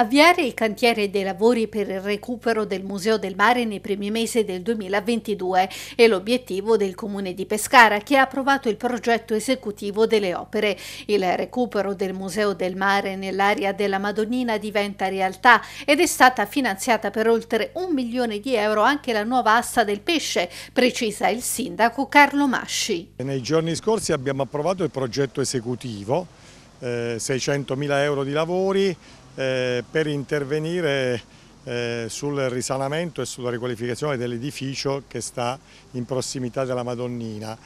Avviare il cantiere dei lavori per il recupero del Museo del Mare nei primi mesi del 2022 è l'obiettivo del Comune di Pescara che ha approvato il progetto esecutivo delle opere. Il recupero del Museo del Mare nell'area della Madonnina diventa realtà ed è stata finanziata per oltre un milione di euro anche la nuova asta del pesce, precisa il sindaco Carlo Masci. Nei giorni scorsi abbiamo approvato il progetto esecutivo 600.000 eh, euro di lavori eh, per intervenire eh, sul risanamento e sulla riqualificazione dell'edificio che sta in prossimità della Madonnina.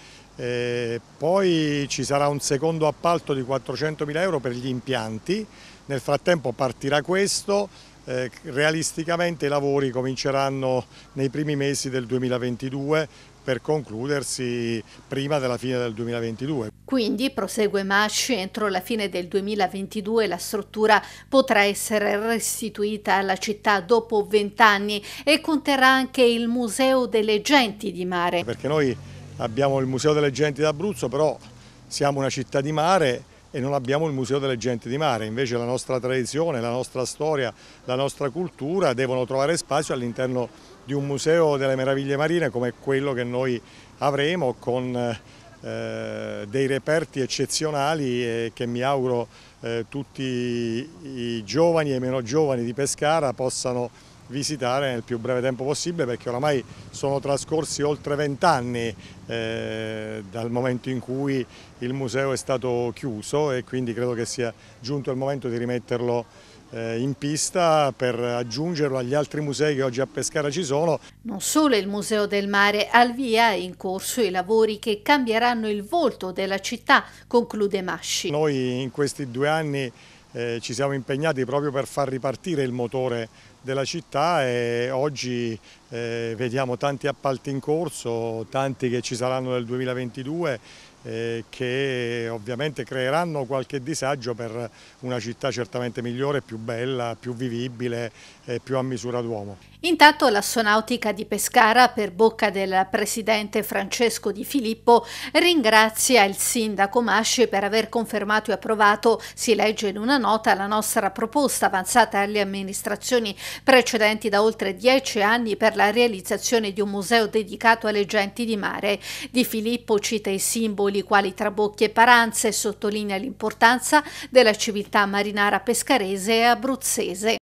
poi ci sarà un secondo appalto di 400.000 euro per gli impianti, nel frattempo partirà questo eh, realisticamente i lavori cominceranno nei primi mesi del 2022 per concludersi prima della fine del 2022. Quindi, prosegue Masci, entro la fine del 2022 la struttura potrà essere restituita alla città dopo vent'anni e conterrà anche il Museo delle Genti di Mare. Perché noi abbiamo il Museo delle Genti d'Abruzzo, però siamo una città di mare e non abbiamo il Museo delle Genti di Mare, invece la nostra tradizione, la nostra storia, la nostra cultura devono trovare spazio all'interno di un museo delle meraviglie marine come quello che noi avremo con eh, dei reperti eccezionali che mi auguro eh, tutti i giovani e meno giovani di Pescara possano visitare nel più breve tempo possibile perché oramai sono trascorsi oltre vent'anni eh, dal momento in cui il museo è stato chiuso e quindi credo che sia giunto il momento di rimetterlo eh, in pista per aggiungerlo agli altri musei che oggi a Pescara ci sono. Non solo il Museo del Mare al via è in corso i lavori che cambieranno il volto della città, conclude Masci. Noi in questi due anni eh, ci siamo impegnati proprio per far ripartire il motore della città e oggi eh, vediamo tanti appalti in corso, tanti che ci saranno nel 2022 eh, che ovviamente creeranno qualche disagio per una città certamente migliore, più bella, più vivibile e più a misura d'uomo. Intanto l'astronautica di Pescara, per bocca del presidente Francesco Di Filippo, ringrazia il sindaco Masci per aver confermato e approvato, si legge in una nota, la nostra proposta avanzata alle amministrazioni precedenti da oltre dieci anni per la realizzazione di un museo dedicato alle genti di mare. Di Filippo cita i simboli articoli quali Trabocchi e Paranze sottolinea l'importanza della civiltà marinara pescarese e abruzzese.